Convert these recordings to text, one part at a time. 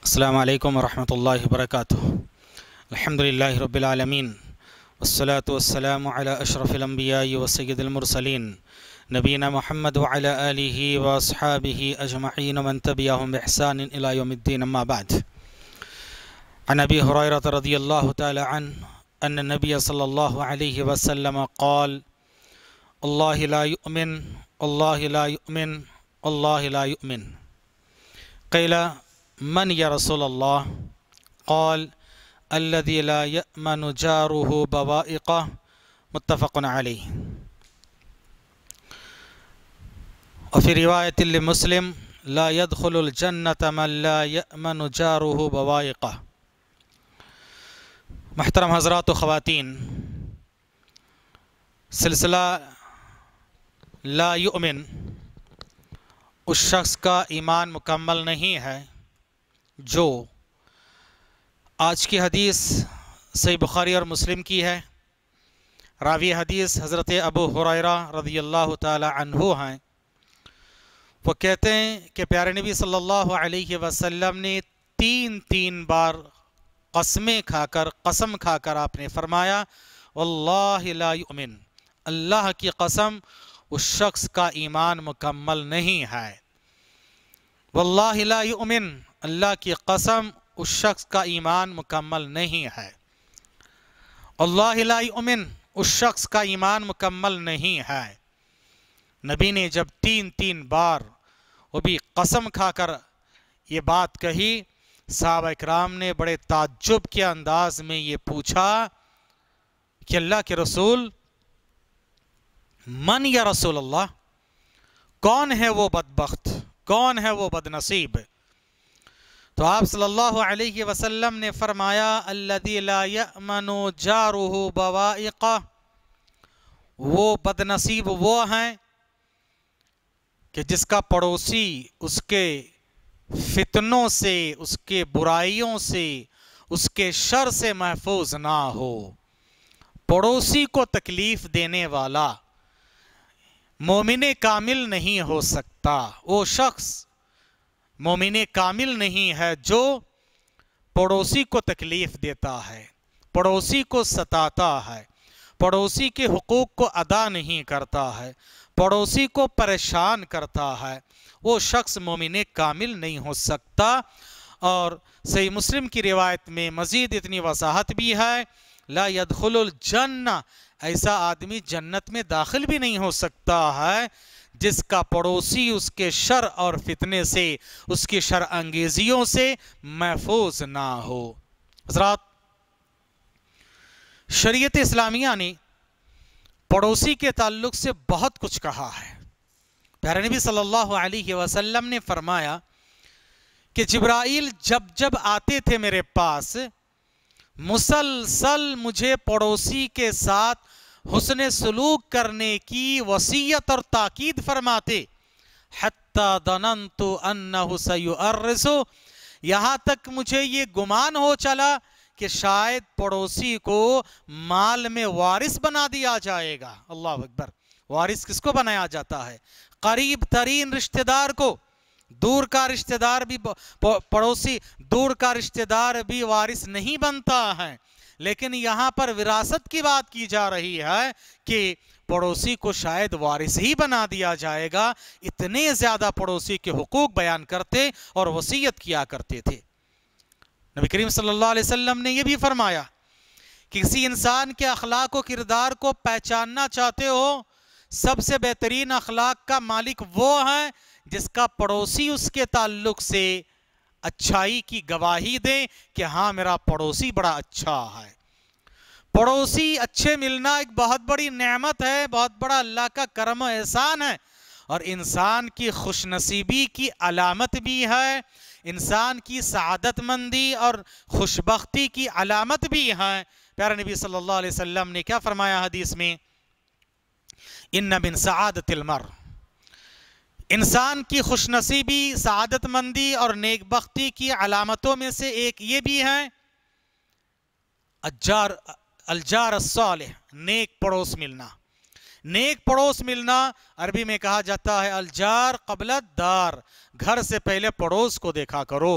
السلام عليكم ورحمة الله وبركاته الحمد لله رب العالمين والصلاة والسلام على أشرف الأنبياء وسيد المرسلين نبينا محمد وعلى آله وأصحابه أجمعين ومن تبعهم بإحسان إلى يوم الدين ما بعد عن أبي هريرة رضي الله تعالى عنه أن النبي صلى الله عليه وسلم قال الله لا يؤمن الله لا يؤمن الله لا يؤمن قيل मन या रसूल अल्लाह कौल अल्लामन जारूह बवाक़ मुतफ़न अली और फिर रिवायत मुस्लिम लायदलजन्नत मल्लामन जारूह बवाक़ महतरम हजरात ख़वान सिलसिला लायुमिन उस शख्स का ईमान मुकम्मल नहीं है जो आज की हदीस सही बुखारी और मुस्लिम की है रावी हदीस हज़रत अबू हुरैरा रदी अल्लाह हैं वो कहते हैं कि प्यारे नबी सल्लल्लाहु अलैहि वसल्लम ने तीन तीन बार कसमें खाकर कसम खाकर आपने फरमाया अल्लामिन अल्लाह की कसम उस शख्स का ईमान मुकम्मल नहीं है वल्लामिन अल्लाह की कसम उस शख्स का ईमान मुकम्मल नहीं है अल्लाह उमिन उस शख्स का ईमान मुकम्मल नहीं है नबी ने जब तीन तीन बार वो भी कसम खाकर ये बात कही साहब इक्राम ने बड़े ताज्जुब के अंदाज में ये पूछा कि अल्लाह के रसूल मन या रसूल अल्लाह कौन है वो बदबخت कौन है वो बदनसीब तो आप सल्लल्लाहु अलैहि वसल्लम ने फरमाया अल्लामनो जारूह बवा वो बदनसीब वो हैं कि जिसका पड़ोसी उसके फितनों से उसके बुराइयों से उसके शर से महफूज ना हो पड़ोसी को तकलीफ़ देने वाला मोमिन कामिल नहीं हो सकता वो शख्स मोमिन कामिल नहीं है जो पड़ोसी को तकलीफ़ देता है पड़ोसी को सताता है पड़ोसी के हकूक़ को अदा नहीं करता है पड़ोसी को परेशान करता है वो शख्स मोमिन कामिल नहीं हो सकता और सही मुस्लिम की रिवायत में मज़ीद इतनी वसाहत भी है ला यदखल जन्ना ऐसा आदमी जन्नत में दाखिल भी नहीं हो सकता है जिसका पड़ोसी उसके शर और फितने से उसकी शर अंगेजियों से महफूज ना हो हजरात शरीयत इस्लामिया ने पड़ोसी के ताल्लुक से बहुत कुछ कहा है प्यारे नबी सल्लल्लाहु अलैहि वसल्लम ने फरमाया कि जिब्राइल जब जब आते थे मेरे पास मुसलसल मुझे पड़ोसी के साथ हुसन सलूक करने की वसीयत और ताकीद फरमाते हत्ता दनन यहाँ तक मुझे ये गुमान हो चला कि शायद पड़ोसी को माल में वारिस बना दिया जाएगा अल्लाह अकबर वारिस किसको बनाया जाता है करीब तरीन रिश्तेदार को दूर का रिश्तेदार भी पड़ोसी दूर का रिश्तेदार भी वारिस नहीं बनता है लेकिन यहाँ पर विरासत की बात की जा रही है कि पड़ोसी को शायद वारिस ही बना दिया जाएगा इतने ज़्यादा पड़ोसी के हकूक़ बयान करते और वसीयत किया करते थे नबी करीम सल्लल्लाहु अलैहि वसल्लम ने यह भी फरमाया कि किसी इंसान के अखलाक किरदार को पहचानना चाहते हो सबसे बेहतरीन अखलाक का मालिक वो है जिसका पड़ोसी उसके ताल्लुक से अच्छाई की गवाही दें कि हाँ मेरा पड़ोसी बड़ा अच्छा है पड़ोसी अच्छे मिलना एक बहुत बड़ी नेमत है बहुत बड़ा अल्लाह का करम एहसान है और इंसान की खुशनसीबी की अलामत भी है इंसान की सआदतमंदी और खुशबी की अलामत भी है प्यारा नबी सल्लल्लाहु अलैहि वसल्लम ने क्या फरमाया हदीस में इन बिन सदतिलमर इंसान की खुशनसीबी सदतमंदी और नेकबख्ती की अलामतों में से एक ये भी है अजार अलजार साल नेक पड़ोस मिलना नेक पड़ोस मिलना अरबी में कहा जाता है अलजार कबलत दार घर से पहले पड़ोस को देखा करो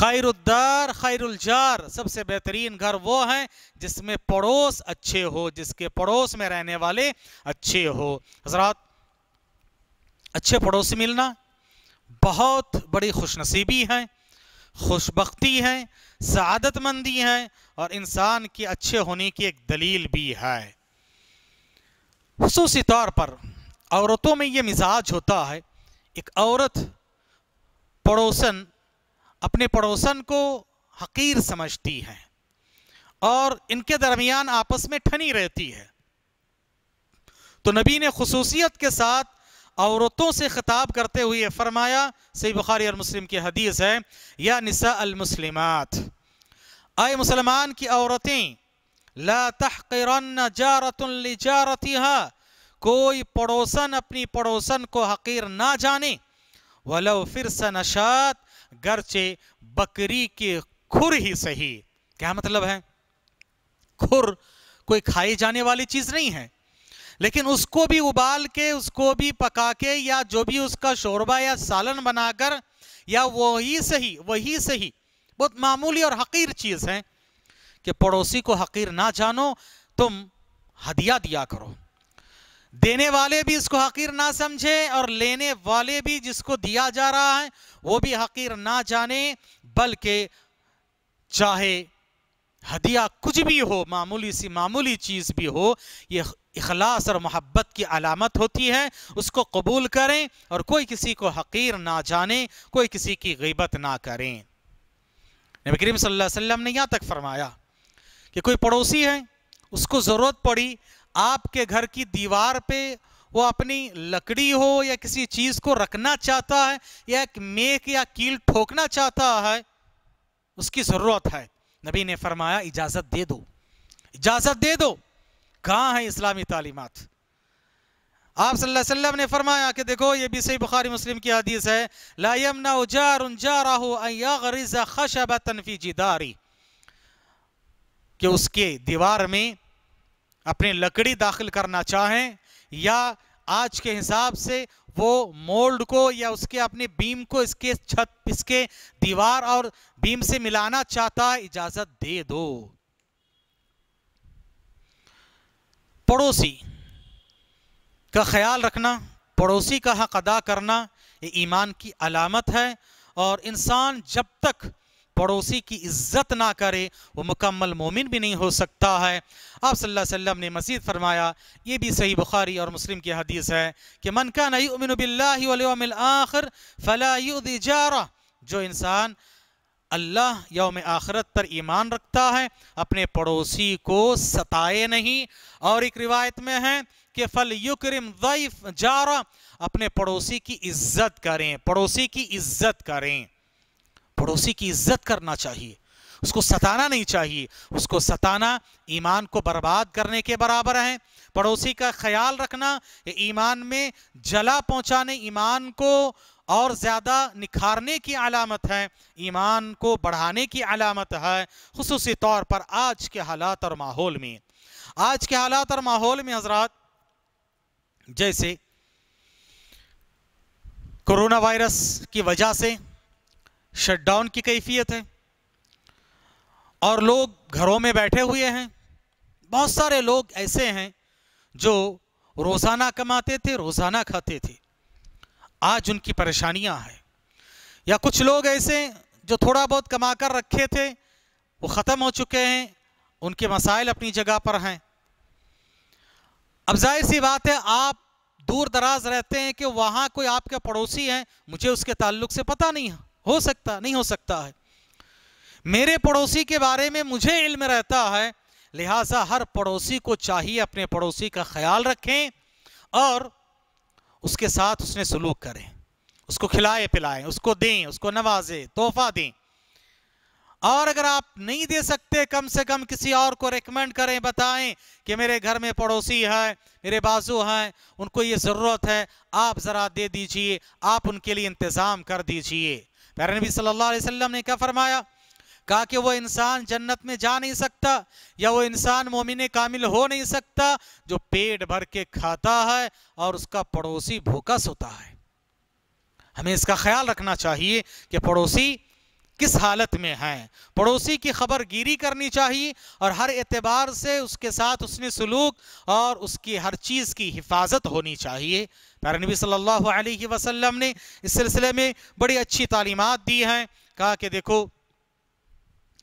खैरुद्दार खैरुलजार सबसे बेहतरीन घर वो है जिसमें पड़ोस अच्छे हो जिसके पड़ोस में रहने वाले अच्छे हो हजरात अच्छे पड़ोसी मिलना बहुत बड़ी खुशनसीबी है खुशबख्ती है शादतमंदी है और इंसान के अच्छे होने की एक दलील भी है खसूसी तौर पर औरतों में ये मिजाज होता है एक औरत पड़ोसन अपने पड़ोसन को हकीर समझती है और इनके दरमियान आपस में ठनी रहती है तो नबी ने खसूसियत के साथ औरतों से खिताब करते हुए फरमाया सही बुखारी और मुस्लिम की हदीस है या निसा अलमुसलिमात आए मुसलमान की औरतें कोई पड़ोसन अपनी पड़ोसन को हकीर ना जाने वलो फिर सनशात गरचे बकरी के खुर ही सही क्या मतलब है खुर कोई खाई जाने वाली चीज़ नहीं है लेकिन उसको भी उबाल के उसको भी पका के या जो भी उसका शोरबा या सालन बनाकर या वही सही वही सही बहुत मामूली और हकीर चीज़ है कि पड़ोसी को हकीर ना जानो तुम हदिया दिया करो देने वाले भी इसको हकीर ना समझे और लेने वाले भी जिसको दिया जा रहा है वो भी हकीर ना जाने बल्कि चाहे हदिया कुछ भी हो मामूली सी मामूली चीज़ भी हो ये इखलास और मोहब्बत की अलामत होती है उसको कबूल करें और कोई किसी को हकीर ना जाने कोई किसी की गिबत ना करें नबी करीम सल्लल्लाहु अलैहि वसल्लम ने यहाँ तक फरमाया कि कोई पड़ोसी है उसको ज़रूरत पड़ी आपके घर की दीवार पे वो अपनी लकड़ी हो या किसी चीज़ को रखना चाहता है या एक मेक या कील ठोकना चाहता है उसकी ज़रूरत है नबी ने फरमाया इजाज़त दे दो इजाज़त दे दो कहाँ हैं इस्लामी तालीमत आप वसल्लम ने फरमाया कि देखो ये भी सही बुखारी मुस्लिम की हदीस है लायम नाजारफी जिदारी कि उसके दीवार में अपनी लकड़ी दाखिल करना चाहें या आज के हिसाब से वो मोल्ड को या उसके अपने बीम को इसके छत इसके दीवार और बीम से मिलाना चाहता है इजाज़त दे दो पड़ोसी का ख्याल रखना पड़ोसी का हक अदा करना ये ईमान की अलामत है और इंसान जब तक पड़ोसी की इज्जत ना करे वो मुकम्मल मोमिन भी नहीं हो सकता है आप सल्लल्लाहु अलैहि वसल्लम ने मजीद फरमाया ये भी सही बुखारी और मुस्लिम की हदीस है कि मन का नई उमिन आखिर फ़ला जो इंसान अल्लाह यौम आखरत पर ईमान रखता है अपने पड़ोसी को सताए नहीं और एक रिवायत में है कि फल युक्रम जारा अपने पड़ोसी की इज्जत करें पड़ोसी की इज्जत करें पड़ोसी की इज्जत करना चाहिए उसको सताना नहीं चाहिए उसको सताना ईमान को बर्बाद करने के बराबर है पड़ोसी का ख्याल रखना ईमान में जला पहुंचाने ईमान को और ज़्यादा निखारने की अलामत है ईमान को बढ़ाने की अलामत है खसूस तौर पर आज के हालात और माहौल में आज के हालात और माहौल में हजरात जैसे कोरोना वायरस की वजह से शटडाउन की कैफियत है और लोग घरों में बैठे हुए हैं बहुत सारे लोग ऐसे हैं जो रोज़ाना कमाते थे रोज़ाना खाते थे आज उनकी परेशानियां हैं या कुछ लोग ऐसे जो थोड़ा बहुत कमा कर रखे थे वो ख़त्म हो चुके हैं उनके मसाइल अपनी जगह पर हैं अब जाहिर सी बात है आप दूर दराज रहते हैं कि वहाँ कोई आपके पड़ोसी हैं मुझे उसके ताल्लुक से पता नहीं हो सकता नहीं हो सकता है मेरे पड़ोसी के बारे में मुझे इल्म रहता है लिहाजा हर पड़ोसी को चाहिए अपने पड़ोसी का ख्याल रखें और उसके साथ उसने सलूक करें उसको खिलाए पिलाएं उसको दें उसको नवाजे तोहफा दें और अगर आप नहीं दे सकते कम से कम किसी और को रिकमेंड करें बताएं कि मेरे घर में पड़ोसी है मेरे बाजू हैं उनको ये ज़रूरत है आप ज़रा दे दीजिए आप उनके लिए इंतज़ाम कर दीजिए पैर नबी सल्लल्लाहु अलैहि वसल्लम ने क्या फरमाया कहा कि वो इंसान जन्नत में जा नहीं सकता या वो इंसान मोमिन कामिल हो नहीं सकता जो पेट भर के खाता है और उसका पड़ोसी भूखा सोता है हमें इसका ख्याल रखना चाहिए कि पड़ोसी किस हालत में हैं पड़ोसी की खबर गिरी करनी चाहिए और हर एतबार से उसके साथ उसने सलूक और उसकी हर चीज़ की हिफाजत होनी चाहिए प्यारे नबी सल्लल्लाहु अलैहि वसल्लम ने इस सिलसिले में बड़ी अच्छी तालीमत दी हैं कहा कि देखो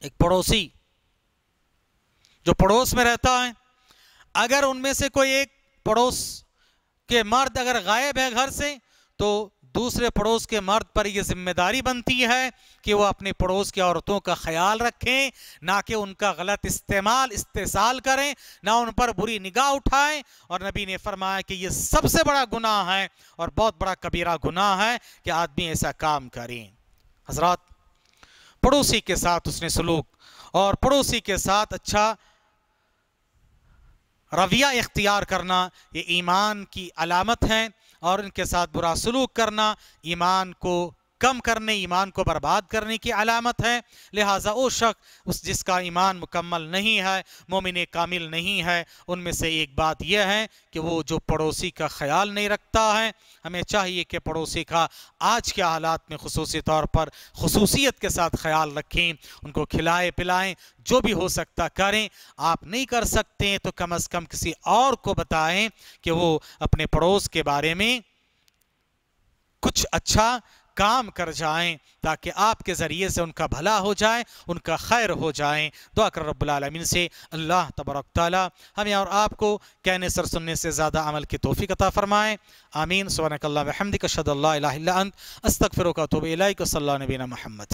एक पड़ोसी जो पड़ोस में रहता है अगर उनमें से कोई एक पड़ोस के मर्द अगर गायब है घर से तो दूसरे पड़ोस के मर्द पर यह जिम्मेदारी बनती है कि वह अपने पड़ोस की औरतों का ख्याल रखें ना कि उनका गलत इस्तेमाल इस्तेसाल करें ना उन पर बुरी निगाह उठाएं और नबी ने फरमाया कि यह सबसे बड़ा गुनाह है और बहुत बड़ा कबीरा गुनाह है कि आदमी ऐसा काम करें हजरात पड़ोसी के साथ उसने सलूक और पड़ोसी के साथ अच्छा रवैया इख्तियार करना ये ईमान की अलामत हैं और इनके साथ बुरा सलूक करना ईमान को कम करने ईमान को बर्बाद करने की अलामत है लिहाजा वो शख्स उस जिसका ईमान मुकम्मल नहीं है मोमिन कामिल नहीं है उनमें से एक बात यह है कि वो जो पड़ोसी का ख्याल नहीं रखता है हमें चाहिए कि पड़ोसी का आज के हालात में खसूस तौर पर खसूसियत के साथ ख्याल रखें उनको खिलाएं पिलाएं जो भी हो सकता करें आप नहीं कर सकते तो कम अज़ कम किसी और को बताएं कि वो अपने पड़ोस के बारे में कुछ अच्छा काम कर जाएं ताकि आपके ज़रिए से उनका भला हो जाए उनका खैर हो जाए दुआ कर रबालमिन से अल्लाह तबरक हमें और आपको कहने सर सुनने से ज़्यादा अमल की तोफ़ी कता फ़रमाएँ आमीन सोनकल्ला हमदिक अस्तक फिर का तोबी सल नबीना महमद